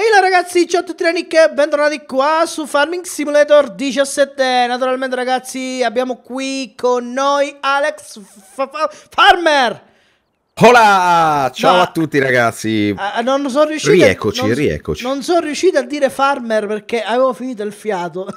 Ehi là ragazzi, ciao a tutti da Nick, bentornati qua su Farming Simulator 17 Naturalmente ragazzi abbiamo qui con noi Alex F F Farmer Hola, ciao Ma, a tutti ragazzi a, Non sono riuscito Riecoci, a, non, riecoci Non sono riuscito a dire Farmer perché avevo finito il fiato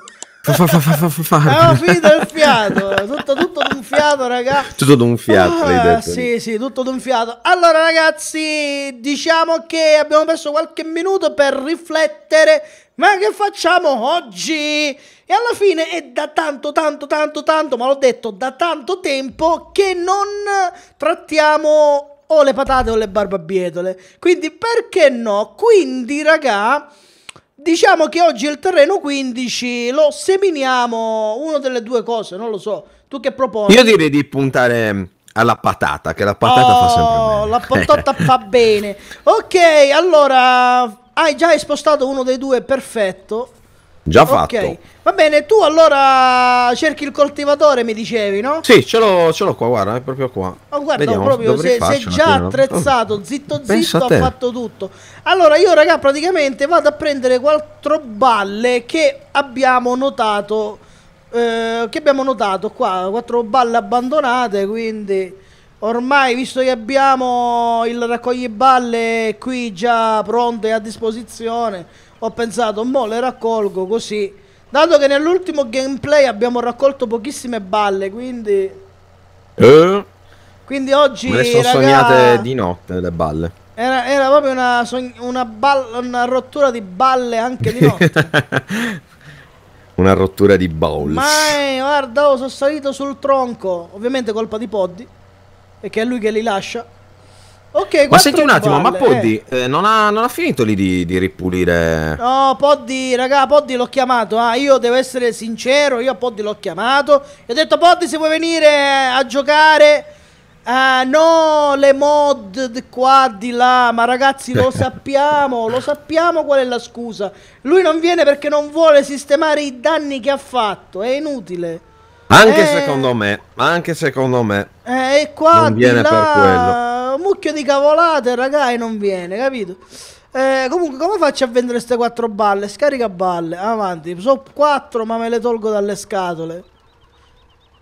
Fa, fa, fa, fa, fa, fa. Avevo finito il fiato, tutto, tutto d'un fiato, raga. Tutto d'un fiato, ah, Sì, sì, tutto d'un fiato. Allora, ragazzi, diciamo che abbiamo perso qualche minuto per riflettere. Ma che facciamo oggi? E alla fine è da tanto, tanto, tanto, tanto, ma l'ho detto, da tanto tempo che non trattiamo o le patate o le barbabietole. Quindi perché no? Quindi, raga, Diciamo che oggi il terreno 15 lo seminiamo, una delle due cose, non lo so. Tu che proponi? Io direi di puntare alla patata, che la patata oh, fa sempre oh, bene. La patata fa bene. Ok, allora hai già spostato uno dei due, perfetto. Già fatto. Ok, va bene, tu allora cerchi il coltivatore, mi dicevi, no? Sì, ce l'ho, ce l'ho qua, guarda, è proprio qua. Oh, guarda, Vediamo, proprio se sei già attrezzato, oh, zitto zitto, ha fatto tutto. Allora io, raga, praticamente vado a prendere quattro balle che abbiamo notato, eh, che abbiamo notato qua, quattro balle abbandonate, quindi... Ormai, visto che abbiamo il raccogliballe qui già pronte a disposizione, ho pensato, mo le raccolgo così. Dato che nell'ultimo gameplay abbiamo raccolto pochissime balle, quindi... Eh? Quindi oggi... Le sono raga... sognate di notte le balle. Era, era proprio una, una, balla, una rottura di balle anche di notte. una rottura di balls. Ma eh, guarda, oh, sono salito sul tronco. Ovviamente colpa di Poddy. Perché è lui che li lascia. Ok, ma senti un attimo, balle, ma eh. Poddi eh. Eh, non, ha, non, ha, finito lì di, di, ripulire. No, Poddi, raga, Poddi l'ho chiamato. Ah, io devo essere sincero, io a Poddi l'ho chiamato. E ho detto, Poddi, se vuoi venire a giocare. Ah, no, le mod di qua di là. Ma ragazzi, lo sappiamo, lo sappiamo qual è la scusa. Lui non viene perché non vuole sistemare i danni che ha fatto. È inutile. Anche eh, secondo me, anche secondo me. Eh, qua non viene là... per quello un mucchio di cavolate, raga, e non viene, capito? Eh, comunque, come faccio a vendere queste quattro balle? Scarica balle, avanti. Sono quattro, ma me le tolgo dalle scatole.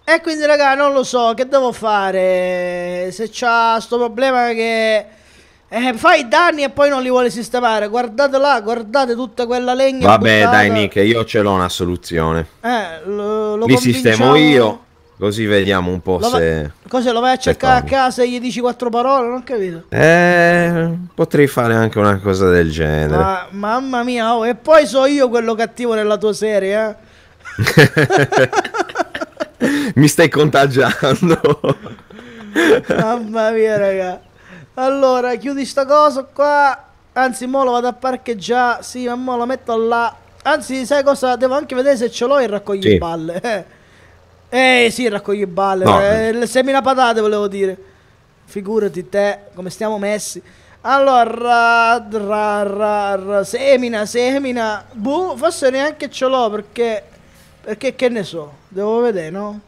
E quindi, raga, non lo so, che devo fare? Se c'ha sto problema che... Eh, fai i danni e poi non li vuole sistemare. Guardate là, guardate tutta quella legna. Vabbè, buttata. dai, Nick, io ce l'ho una soluzione. Eh, lo, lo li sistemo io Così vediamo un po' lo se. Cosa lo vai a cercare a casa e gli dici quattro parole? Non capito. Eh, potrei fare anche una cosa del genere. Ma, mamma mia, oh, e poi so io quello cattivo nella tua serie, eh? Mi stai contagiando. mamma mia, raga. Allora, chiudi sta cosa qua. Anzi, mo lo vado a parcheggiare. Sì, ma mo lo metto là. Anzi, sai cosa? Devo anche vedere se ce l'ho il raccogli sì. palle. Eh. Eh sì, raccoglie balle. No. Eh, semina patate volevo dire. Figurati te come stiamo messi. Allora, ra, ra, ra, semina, semina. Boh, forse neanche ce l'ho perché... Perché che ne so? Devo vedere, no?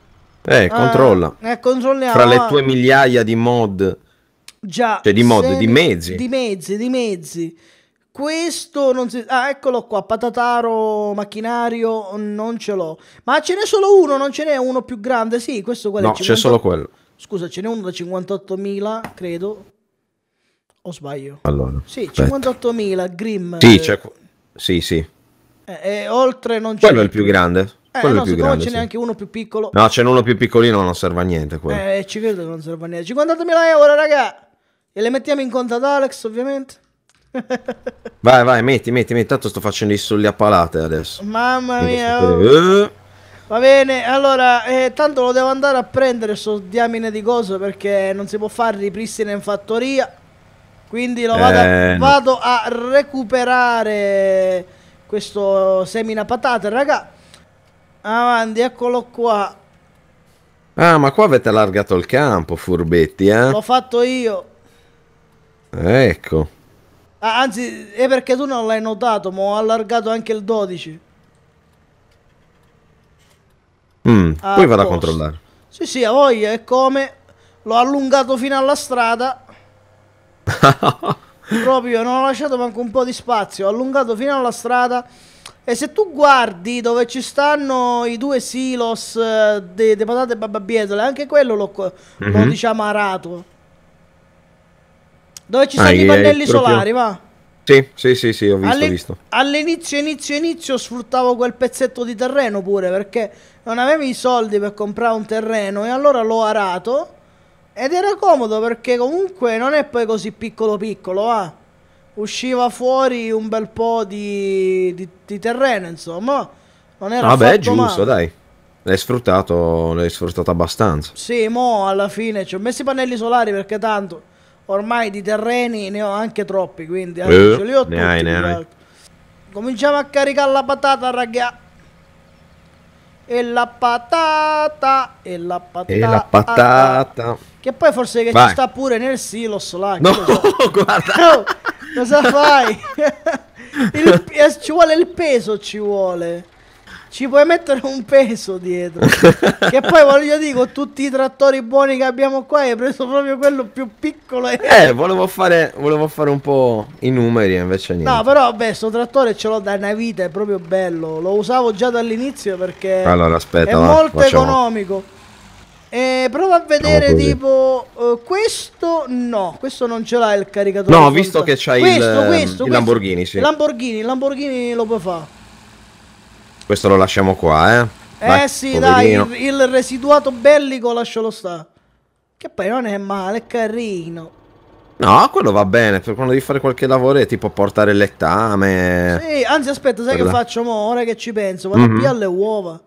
Eh, ah, controlla. eh, controlliamo. Fra le tue migliaia di mod. Già. Cioè di mod, semi... di mezzi. Di mezzi, di mezzi. Questo non si... Ah, eccolo qua, patataro macchinario, non ce l'ho. Ma ce n'è solo uno, non ce n'è uno più grande? Sì, questo qua No, 50... c'è solo quello. Scusa, ce n'è uno da 58.000, credo. O sbaglio? Allora. Sì, 58.000, Grim. Sì, eh. c'è... Sì, sì. E, eh, e oltre non c'è... Quello è il più grande. Eh, quello no, più grande, ce n'è sì. anche uno più piccolo. No, ce n'è uno più piccolino, non serve a niente quello. Eh, ci credo che non serve a niente. 58.000 euro, raga! E le mettiamo in conto ad Alex, ovviamente vai, vai, metti, metti, metti. Tanto sto facendo i soldi a palate adesso. Mamma mia. Oh. Va bene, allora, eh, tanto lo devo andare a prendere sto diamine di coso perché non si può fare ripristino in fattoria. Quindi lo vado, eh, a, vado no. a recuperare questo semina patate, raga. Avanti, eccolo qua. Ah, ma qua avete allargato il campo, furbetti, eh? L'ho fatto io. Ecco. Ah, anzi, è perché tu non l'hai notato, ma ho allargato anche il 12. Mm, ah, poi vado a controllare. Sì, sì, a voglia, è come... L'ho allungato fino alla strada. Proprio, non ho lasciato manco un po' di spazio. Ho allungato fino alla strada. E se tu guardi dove ci stanno i due silos eh, di patate e babbabietole, anche quello l'ho, mm -hmm. diciamo arato. Dove ci ah, sono i pannelli proprio... solari, va? Sì, sì, sì, sì ho visto, All'in... visto. All'inizio, inizio, inizio sfruttavo quel pezzetto di terreno pure perché non avevi i soldi per comprare un terreno e allora l'ho arato ed era comodo perché comunque non è poi così piccolo piccolo, va? Usciva fuori un bel po' di, di, di terreno, insomma. Non era Vabbè, ah, giusto, male. dai. L'hai sfruttato, l'hai sfruttato abbastanza. Sì, mo alla fine ci ho messo i pannelli solari perché tanto ormai di terreni ne ho anche troppi, quindi eh, ce li ho tutti. Hai, hai. Cominciamo a caricare la patata, raga. E la patata, e la patata. E la patata. Che poi forse che ci sta pure nel silos là. No, cosa? guarda. No, cosa fai? il, eh, ci vuole il peso, ci vuole ci puoi mettere un peso dietro. che poi voglio dire, con tutti i trattori buoni che abbiamo qua, hai preso proprio quello più piccolo. E... Eh, volevo fare, volevo fare un po' i numeri, invece niente. No, però, vabbè, sto trattore ce l'ho da una vita, è proprio bello. Lo usavo già dall'inizio perché allora, aspetta, è va, molto facciamo. economico. E eh, prova a vedere tipo uh, questo no, questo non ce l'ha il caricatore. No, visto che c'hai questo, il, questo, ehm, il Lamborghini, sì. Lamborghini, Lamborghini lo puoi fare. Questo lo lasciamo qua, eh. eh Vai, eh sì, poverino. dai, il, il, residuato bellico lascialo sta. Che poi non è male, è carino. No, quello va bene, per quando devi fare qualche lavoro è tipo portare il lettame. Sì, anzi aspetta, sai che faccio mo? Ora che ci penso, vado mm -hmm. via le uova.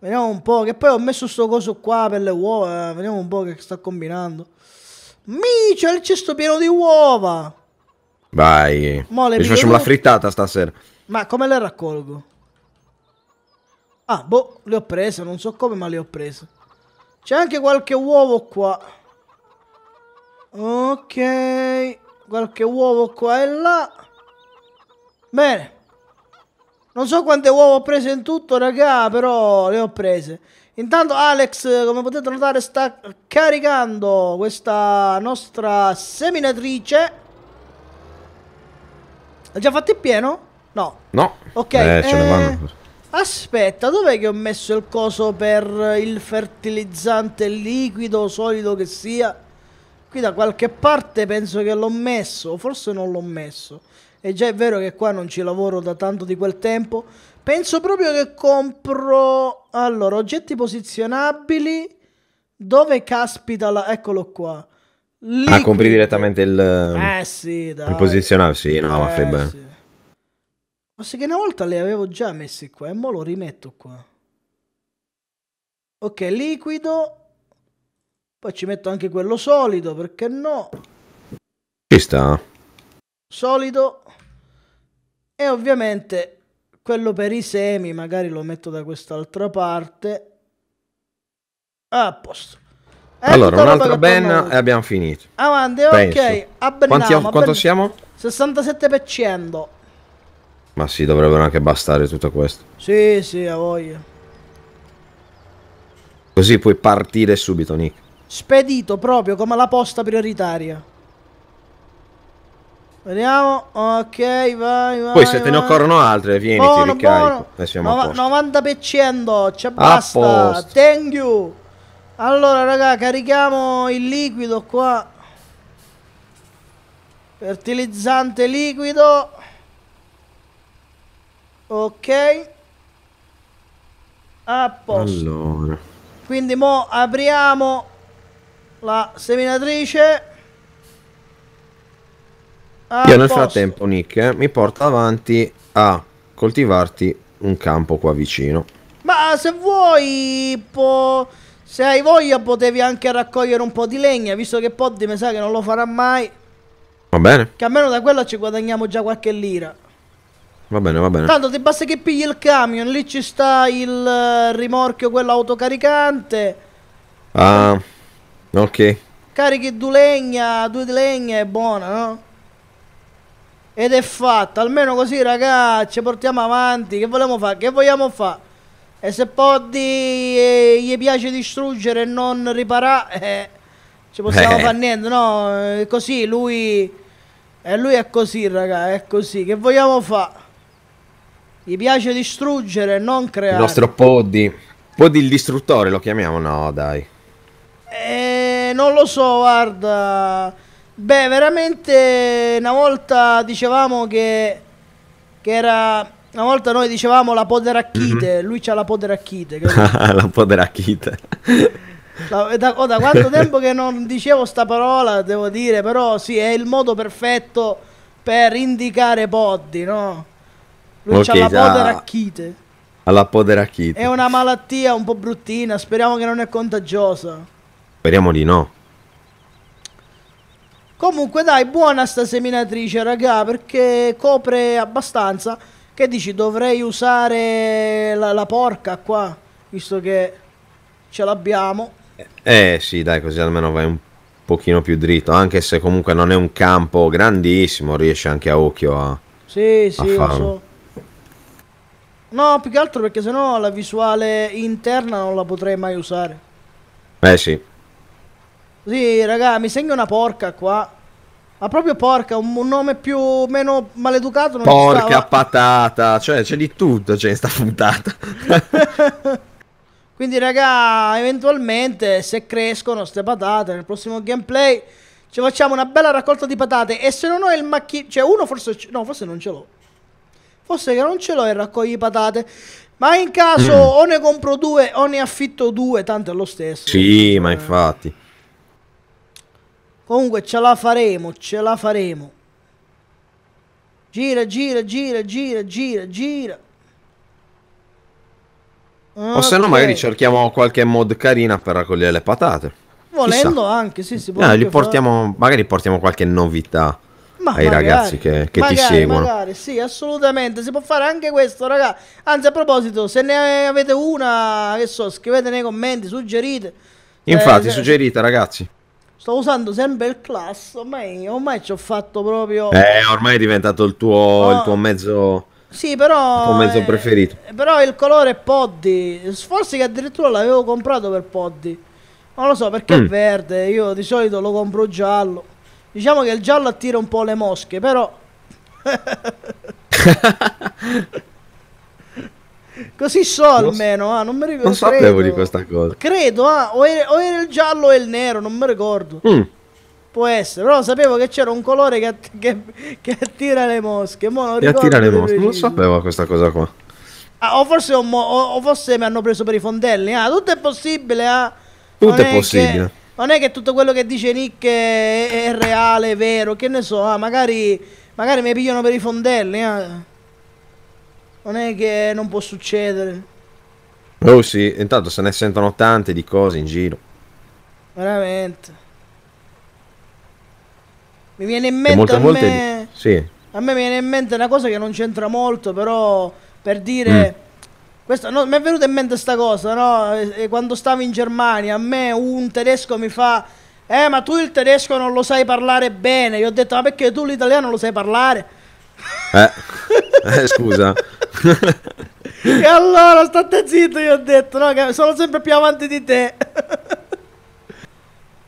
Vediamo un po', che poi ho messo sto coso qua per le uova, eh, vediamo un po' che sta combinando. Mi, c'è il cesto pieno di uova! Vai, Mo ci facciamo la frittata stasera. Ma come le raccolgo? Ah, boh, le ho prese, non so come, ma le ho prese. C'è anche qualche uovo qua. Ok, qualche uovo qua e là. Bene. Non so quante uova ho preso in tutto, raga, però le ho prese. Intanto Alex, come potete notare, sta caricando questa nostra seminatrice. L'ha già fatto in pieno? No. No. Ok. Eh, eh... ne vanno. Aspetta, dov'è che ho messo il coso per il fertilizzante liquido o solido che sia? Qui da qualche parte penso che l'ho messo, forse non l'ho messo. È già vero che qua non ci lavoro da tanto di quel tempo. Penso proprio che compro... Allora, oggetti posizionabili... Dove caspita la... Eccolo qua. Liquido. Ah, compri direttamente il... Eh sì, dai. Il posizionabile, sì, no, eh, ma fai bene. Sì. Forse che una volta le avevo già messe qua e mo lo rimetto qua. Ok, liquido. Poi ci metto anche quello solido, perché no? Ci sta. Solido. E ovviamente quello per i semi, magari lo metto da quest'altra parte. Ah, a posto. È ecco allora, un'altra ben e abbiamo finito. Avanti, Penso. ok. Abbennamo, Quanti, quanto abbennamo. siamo? 67%. Ma sì, dovrebbero anche bastare tutto questo. Sì, sì, a voglia. Così puoi partire subito, Nick. Spedito proprio come la posta prioritaria. Vediamo, ok, vai, vai. Poi se vai. te ne occorrono altre, vieni, buono, ti ricarico. E siamo no, a posto. 90%, c'è basta. Thank you. Allora, raga, carichiamo il liquido qua. Fertilizzante liquido. Ok. A posto. Allora. Quindi mo apriamo la seminatrice. A Io nel posto. frattempo, Nick, eh, mi porto avanti a coltivarti un campo qua vicino. Ma se vuoi, po... se hai voglia, potevi anche raccogliere un po' di legna, visto che Poddi mi sa che non lo farà mai. Va bene. Che almeno da quella ci guadagniamo già qualche lira. Va bene, va bene. Tanto ti basta che pigli il camion, lì ci sta il eh, rimorchio, quello autocaricante. Ah, ok. Carichi due legna, due di legna è buona, no? Ed è fatta, almeno così raga, ci portiamo avanti, che vogliamo fare? Che vogliamo fare? E se Poddi eh, gli piace distruggere e non riparare, eh, ci possiamo eh. fare niente, no? È così, lui, eh, lui è così raga, è così, che vogliamo fare? Gli piace distruggere, non creare. Il nostro Poddy. Poddy il distruttore lo chiamiamo? No, dai. Eh, non lo so, guarda. Beh, veramente una volta dicevamo che, che era... Una volta noi dicevamo la poderacchite, mm-hmm. lui c'ha la poderacchite. la poderacchite. Da, da, oh, da, quanto tempo che non dicevo sta parola, devo dire, però sì, è il modo perfetto per indicare poddi, no? Lui okay, ha la poderachite. Alla poderachite. È una malattia un po' bruttina, speriamo che non è contagiosa. Speriamo di no. Comunque dai, buona sta seminatrice, raga, perché copre abbastanza. Che dici, dovrei usare la, la porca qua, visto che ce l'abbiamo. Eh, eh sì, dai, così almeno vai un pochino più dritto, anche se comunque non è un campo grandissimo, riesce anche a occhio a... Sì, sì, a farlo. lo so. No, più che altro perché sennò la visuale interna non la potrei mai usare. Eh sì. Sì, raga, mi segna una porca qua. Ma proprio porca, un, un nome più meno maleducato non Porca patata, cioè c'è di tutto, c'è cioè, sta puntata. Quindi raga, eventualmente se crescono ste patate nel prossimo gameplay ci facciamo una bella raccolta di patate e se non ho il macchinino, cioè uno forse no, forse non ce l'ho. Forse che non ce l'ho e raccogli patate. Ma in caso mm. o ne compro due o ne affitto due, tanto è lo stesso. Sì, eh. ma infatti. Comunque ce la faremo, ce la faremo. Gira, gira, gira, gira, gira, gira. Okay. O se no magari cerchiamo qualche mod carina per raccogliere le patate. Volendo Chissà. anche, sì, si può. Eh, no, portiamo, magari portiamo qualche novità. Ma ai magari, ragazzi che, che magari, ti seguono. Magari, sì, assolutamente, si può fare anche questo, raga. Anzi, a proposito, se ne avete una, che so, scrivete nei commenti, suggerite. Infatti, eh, suggerite, ragazzi. Sto usando sempre il class, ormai, ormai ci ho fatto proprio... Eh, ormai è diventato il tuo, oh. il tuo mezzo... Sì, però. Un mezzo eh, preferito. Però il colore è Poddy. Forse che addirittura l'avevo comprato per Poddy. Non lo so perché mm. è verde. Io di solito lo compro giallo. Diciamo che il giallo attira un po' le mosche, però... Così so non almeno, ah, non mi ricordo. Non credo. sapevo di questa cosa. Credo, ah, o, era, o era, il giallo o il nero, non mi ricordo. Mm. Può essere, però sapevo che c'era un colore che, att- che, che attira le mosche. Mo non che attira le mosche, non sapevo questa cosa qua. Ah, o, forse mo- o-, forse mi hanno preso per i fondelli, ah, tutto è possibile. Ah. Tutto è, è possibile. Che- non è che tutto quello che dice Nick è, è reale, è vero, che ne so, ah, magari, magari mi pigliano per i fondelli. Eh. Non è che non può succedere. Oh sì, intanto se ne sentono tante di cose in giro. Veramente. Mi viene in mente... Molte, a, molte di... sì. a me viene in mente una cosa che non c'entra molto, però per dire... Mm questo, no, mi è venuta in mente questa cosa, no? E, quando stavo in Germania, a me un tedesco mi fa... Eh, ma tu il tedesco non lo sai parlare bene. Io ho detto, ma perché tu l'italiano lo sai parlare? Eh, eh scusa. e allora, state zitto, io ho detto, no? sono sempre più avanti di te.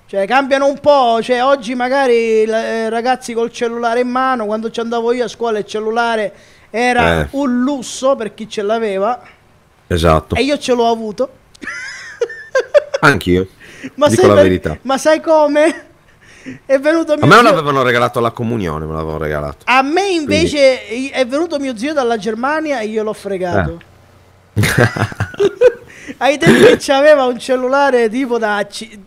cioè, cambiano un po'. Cioè, oggi magari eh, ragazzi col cellulare in mano, quando ci andavo io a scuola il cellulare era eh. un lusso per chi ce l'aveva. Esatto. E io ce l'ho avuto. Anch'io. Ma dico sai, la verità. Ma sai come? È venuto mio a me non zio... l'avevano regalato alla comunione, me l'avevano regalato. A me invece Quindi. è venuto mio zio dalla Germania e io l'ho fregato. Eh. Ai tempi aveva un cellulare tipo da... C-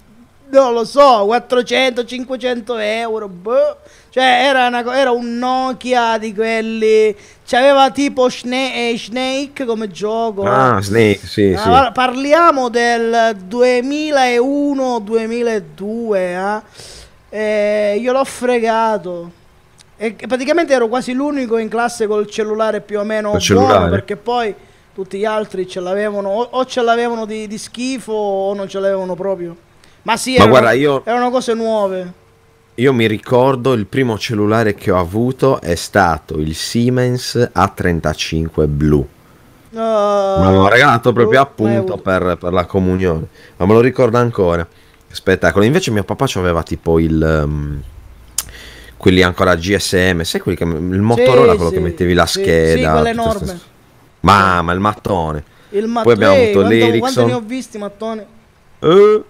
non lo so, 400-500 euro. Boh cioè, era, una, era, un Nokia di quelli. C'aveva tipo Sne- eh, Snake come gioco. Ah, Snake, sì, allora, sì. Parliamo del 2001-2002. Eh? E eh, io l'ho fregato. E praticamente ero quasi l'unico in classe col cellulare più o meno il buono cellulare. perché poi tutti gli altri ce l'avevano o, o ce l'avevano di, di, schifo o non ce l'avevano proprio. Ma sì, Ma erano, guarda, io... erano cose nuove. Io mi ricordo il primo cellulare che ho avuto è stato il Siemens A35 blu. No, me l'hanno regalato proprio appunto per, per, la comunione, ma me lo ricordo ancora. Spettacolo. Invece mio papà aveva tipo il... Um, quelli ancora GSM, sai quelli che, il Motorola, sì, quello sì, che mettevi la sì, scheda. Sì, enorme. Ma, ma il mattone. Il mattone. Poi abbiamo avuto l'Ericsson. Quanto ne ho visti mattone? Eh.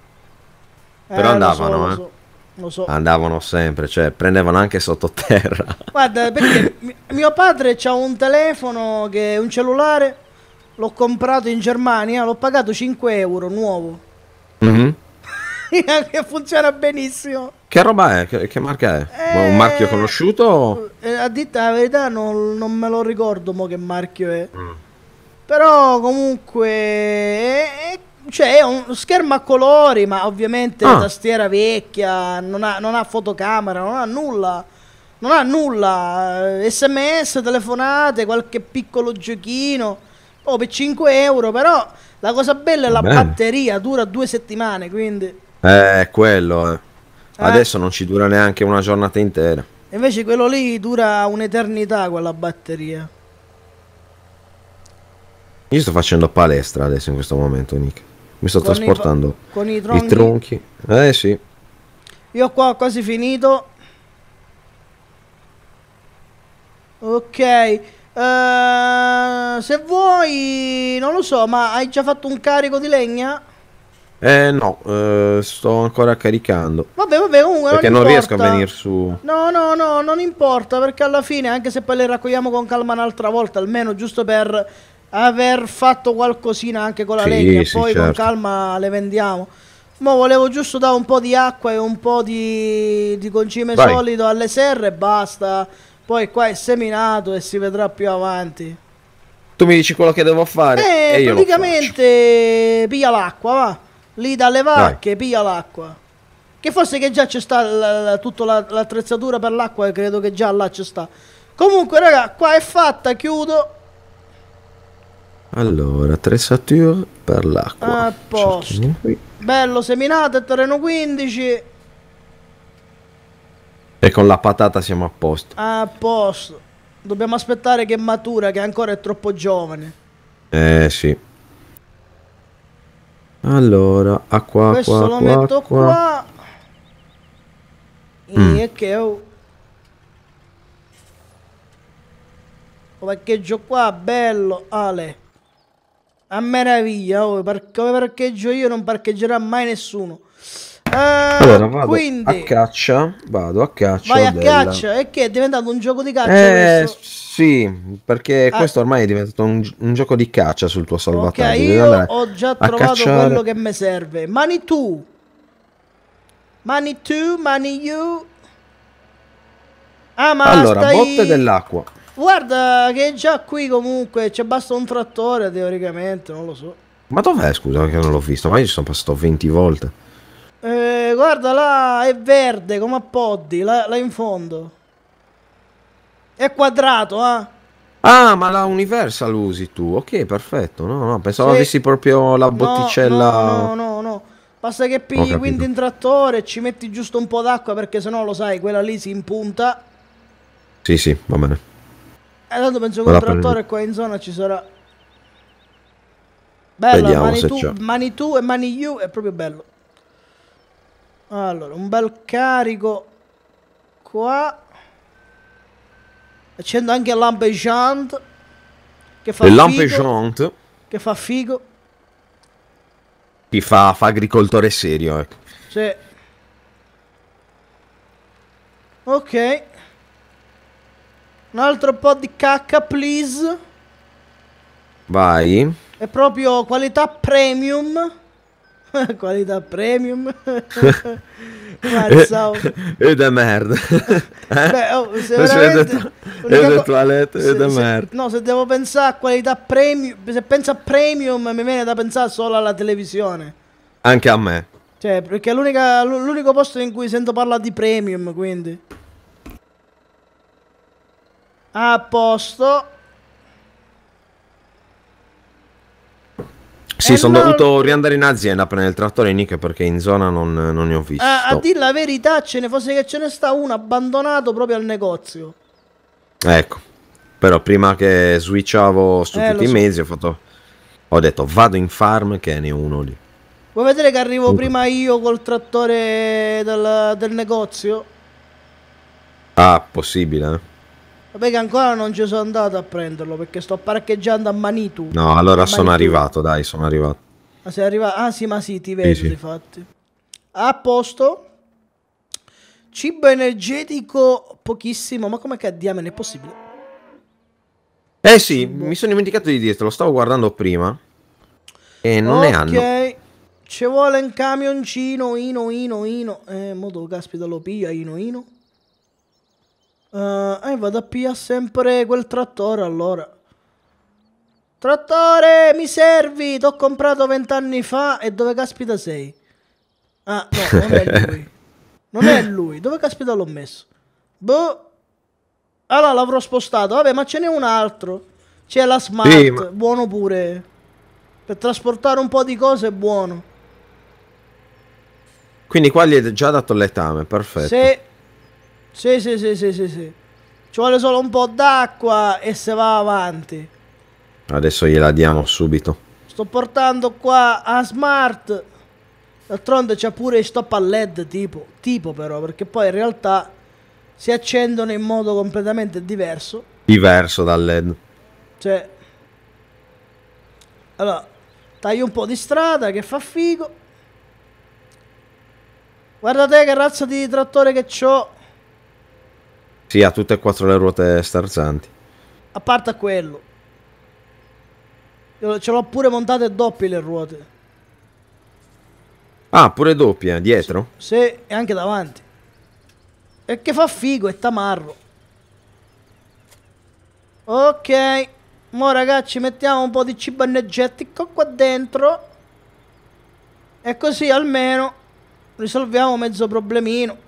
Però eh, andavano, so, eh lo So. Andavano sempre, cioè prendevano anche sottoterra. Guarda, perché mio padre ha un telefono che è un cellulare, l'ho comprato in Germania, l'ho pagato 5 euro nuovo. Mm-hmm. che funziona benissimo. Che roba è? Che, che marca è? Eh, un marchio eh, conosciuto? Eh, a detta la verità non, non, me lo ricordo mo che marchio è. Mm. Però comunque è, eh, è eh, cioè è uno schermo a colori, ma ovviamente ah. tastiera vecchia, non ha, non ha fotocamera, non ha nulla non ha nulla, sms, telefonate, qualche piccolo giochino, oh, per 5 euro, però la cosa bella è la Bene. batteria, dura due settimane, quindi... Eh, quello, eh. Eh. adesso non ci dura neanche una giornata intera. Invece quello lì dura un'eternità quella batteria. Io sto facendo palestra adesso in questo momento, Nick. Mi sto con trasportando i, con i, tronchi. i tronchi. Eh sì. Io qua ho quasi finito. Ok. Uh, se vuoi, non lo so, ma hai già fatto un carico di legna? Eh no, eh, sto ancora caricando. Vabbè, vabbè, comunque. Perché non, non riesco a venire su. No, no, no, non importa, perché alla fine, anche se poi le raccogliamo con calma un'altra volta, almeno giusto per aver fatto qualcosina anche con la sì, legna, sì, poi certo. con calma le vendiamo. Ma volevo giusto dare un po' di acqua e un po' di, di concime Vai. solido alle serre e basta. Poi qua è seminato e si vedrà più avanti. Tu mi dici quello che devo fare? Eh, praticamente piglia l'acqua, va. Lì dalle vacche, Vai. piglia l'acqua. Che forse che già c'è sta la, la, tutta la, l'attrezzatura per l'acqua, credo che già là c'è sta. Comunque, raga, qua è fatta, chiudo allora, tre per l'acqua. A posto. Bello seminato, e terreno 15. E con la patata siamo a posto. A posto. Dobbiamo aspettare che matura, che ancora è troppo giovane. Eh sì. Allora, acqua, Questo acqua, Questo lo metto acqua. qua. Mm. E che ho... Lo parcheggio qua, bello, Ale a meraviglia, oh, per, come parcheggio io non parcheggerà mai nessuno. Eh, allora vado quindi, a caccia, vado a caccia. Vai a della... caccia, e che è diventato un gioco di caccia? Eh, questo? sì, perché ah. questo ormai è diventato un, un, gioco di caccia sul tuo salvataggio. Okay, io ho già trovato cacciare... quello che mi serve. Money to money to money you. Ah, ma allora, stai... botte dell'acqua. Guarda che già qui comunque c'è basta un trattore teoricamente, non lo so. Ma dov'è scusa che non l'ho visto? Ma io ci sono passato 20 volte. Eh, guarda là, è verde come a Poddi, là, là in fondo. È quadrato, ah. Eh? Ah, ma la Universal usi tu. Ok, perfetto. No, no, pensavo sì. avessi proprio la botticella. No, no, no. no. Basta che pigli quindi in trattore, e ci metti giusto un po' d'acqua perché sennò lo sai, quella lì si impunta. Sì, sì, va bene. E eh, Allora penso che un trattore qua in zona ci sarà. Bello, mani, tu, e mani you è proprio bello. Allora, un bel carico qua. Accendo anche l'Ampejant. Che fa L'Ampejant. Che fa figo. Chi fa, fa agricoltore serio, ecco. Sì. Ok. Un altro po' di cacca, please. Vai. È proprio qualità premium. qualità premium. E eh, eh, eh, da merda. Beh, oh, se veramente... E da toilette, e da merda. No, se devo pensare a qualità premium... Se penso a premium mi viene da pensare solo alla televisione. Anche a me. Cioè, perché è l'unico posto in cui sento parlare di premium, quindi... A posto. Sì, sono non... dovuto riandare in azienda a prendere il trattore Nick perché in zona non, non ne ho visto. Ah, a dir la verità, ce ne fosse che ce ne sta uno abbandonato proprio al negozio. Ecco, però prima che switchavo su eh, tutti i so. mezzi ho, fatto... ho detto vado in farm che ne ho uno lì. Vuoi vedere che arrivo Dunque. prima io col trattore del, del negozio? Ah, possibile, eh? Vabbè che ancora non ci sono andato a prenderlo perché sto parcheggiando a Manitou. No, allora Manitou. sono arrivato, dai, sono arrivato. Ma ah, sei arrivato? Ah sì, ma sì, ti vedo, sì, sì. infatti. A posto. Cibo energetico pochissimo, ma com'è che a diamine è possibile? Eh sì, Cibo. mi sono dimenticato di dirtelo, stavo guardando prima. E non okay. ne hanno. Ok, ci vuole un camioncino, ino, ino, ino. Eh, modo, caspita, lo piglia, ino, ino. Uh, eh, vado a pia sempre quel trattore allora. Trattore, mi servi! T'ho comprato vent'anni fa e dove caspita sei? Ah, no, non è lui. Non è lui. Dove caspita l'ho messo? Boh. Allora l'avrò spostato. Vabbè, ma ce n'è un altro. C'è la smart. Sì, ma... Buono pure. Per trasportare un po' di cose è buono. Quindi qua gli è già dato letame, perfetto. Se sì, sì, sì, sì, sì, sì. Ci vuole solo un po' d'acqua e se va avanti. Adesso gliela diamo subito. Sto portando qua a Smart. D'altronde c'è pure stop al LED tipo, tipo però, perché poi in realtà si accendono in modo completamente diverso. Diverso dal LED. Cioè... Allora, taglio un po' di strada che fa figo. Guardate che razza di trattore che ho. Sì, ha tutte e quattro le ruote starzanti. A parte quello. Ce l'ho pure montate doppie le ruote. Ah, pure doppie, eh, dietro? Sì, e anche davanti. E che fa figo, è tamarro. Ok. Mo ragazzi mettiamo un po' di cibo energetico qua dentro. E così almeno risolviamo mezzo problemino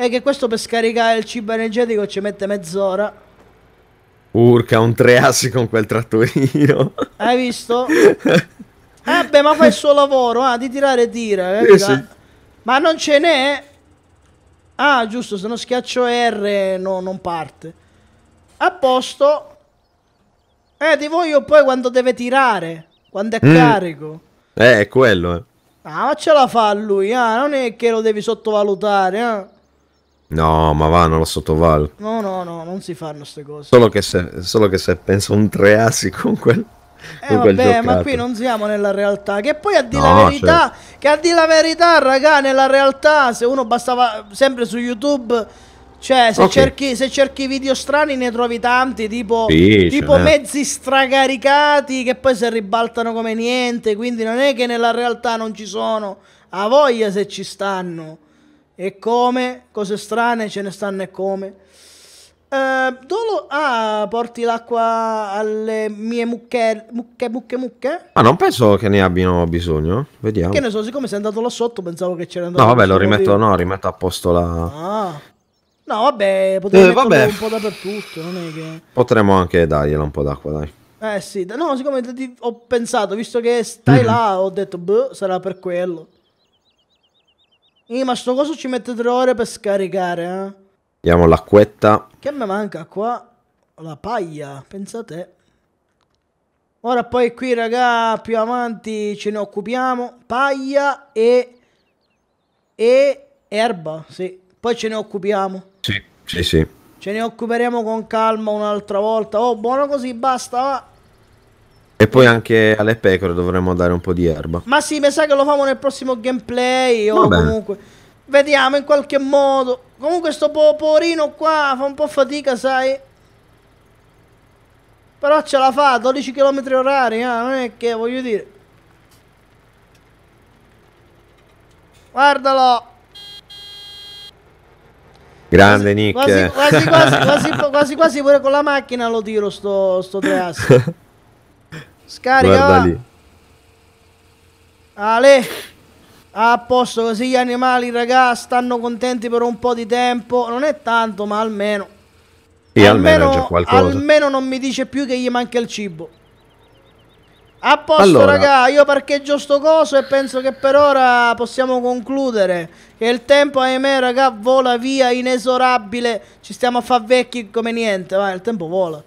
è che questo per scaricare il cibo energetico ci mette mezz'ora. Urca, un tre assi con quel trattorino. Hai visto? Vabbè, eh, ma fa il suo lavoro, ah, di tirare e tira. Eh, sì. Ma non ce n'è? Ah, giusto, se non schiaccio R no, non parte. A posto. Eh, ti voglio poi quando deve tirare, quando è mm. carico. Eh, è quello, eh. Ah, ma ce la fa lui, ah, non è che lo devi sottovalutare, eh. No, ma va, non lo sottovaluto. No, no, no, non si fanno queste cose. Solo che se, solo che se penso un 3 assi con quel... Eh vabbè, giocato. ma qui non siamo nella realtà. Che poi a di no, la certo. verità, certo. che a dire la verità, raga, nella realtà, se uno bastava sempre su YouTube, cioè se, okay. cerchi, se cerchi video strani ne trovi tanti, tipo, sì, tipo mezzi stracaricati che poi si ribaltano come niente. Quindi non è che nella realtà non ci sono. A voglia se ci stanno e come, cose strane ce ne stanno e come. Uh, dolo, ah, porti l'acqua alle mie mucche, mucche, mucche, mucche? Ma non penso che ne abbiano bisogno, vediamo. Che ne so, siccome sei andato là sotto pensavo che c'era andato. No, vabbè, lo rimetto, no, rimetto a posto la... Ah. No, vabbè, potremmo eh, vabbè. un po' dappertutto, non è che... Potremmo anche dargliela un po' d'acqua, dai. Eh sì, no, siccome ho pensato, visto che stai mm-hmm. là, ho detto, boh, sarà per quello. Eh, ma sto coso ci mette tre ore per scaricare, eh. Vediamo l'acquetta. Che mi manca qua? La paglia, pensate. Ora poi qui, raga, più avanti ce ne occupiamo. Paglia e... E erba, sì. Poi ce ne occupiamo. Sì, sì, sì. Ce ne occuperemo con calma un'altra volta. Oh, buono così, basta, va. E poi anche alle pecore dovremmo dare un po' di erba. Ma sì, mi sa che lo famo nel prossimo gameplay o Vabbè. comunque... Vediamo in qualche modo. Comunque sto poporino qua fa un po' fatica, sai? Però ce la fa, 12 km orari, eh? non è che voglio dire. Guardalo. Grande Nick. Quasi quasi quasi, quasi quasi, quasi, quasi, pure con la macchina lo tiro sto, sto tre Scarica. Guarda lì. Ale. A posto così gli animali, raga, stanno contenti per un po' di tempo. Non è tanto, ma almeno. E almeno, almeno, qualcosa. almeno non mi dice più che gli manca il cibo. A posto, allora. raga, io parcheggio sto coso e penso che per ora possiamo concludere. Che il tempo, ahimè, raga, vola via inesorabile. Ci stiamo a far vecchi come niente, vai, il tempo vola.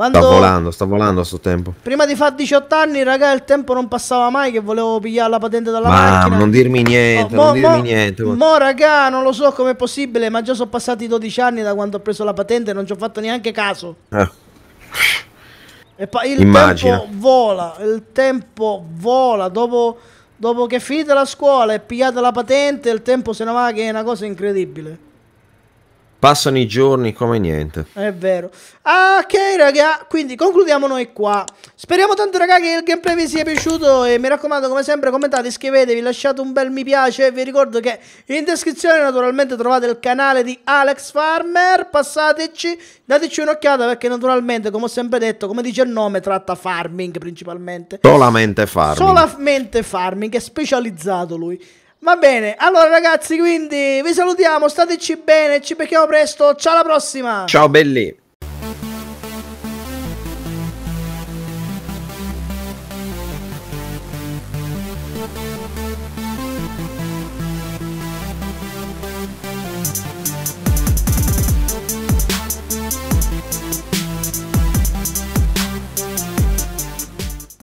Quando... Sta volando, sta volando a sto tempo. Prima di fare 18 anni, raga, il tempo non passava mai che volevo pigliare la patente dalla ma, macchina. non dirmi niente, no, non mo, dirmi mo, niente. Mo, raga, non lo so com'è possibile, ma già sono passati 12 anni da quando ho preso la patente e non ci ho fatto neanche caso. Eh. E pa- il Immagina. tempo vola, il tempo vola. Dopo, dopo che finite la scuola e pigliate la patente, il tempo se ne va che è una cosa incredibile. Passano i giorni come niente. È vero. Ok, raga, quindi concludiamo noi qua. Speriamo tanto, raga, che il gameplay vi sia piaciuto. E mi raccomando, come sempre, commentate, iscrivetevi, lasciate un bel mi piace. Vi ricordo che in descrizione, naturalmente, trovate il canale di Alex Farmer. Passateci, dateci un'occhiata perché, naturalmente, come ho sempre detto, come dice il nome, tratta farming principalmente. Solamente farming. Solamente farming, è specializzato lui. Va bene, allora ragazzi, quindi vi salutiamo, stateci bene, ci becchiamo presto, ciao alla prossima. Ciao belli.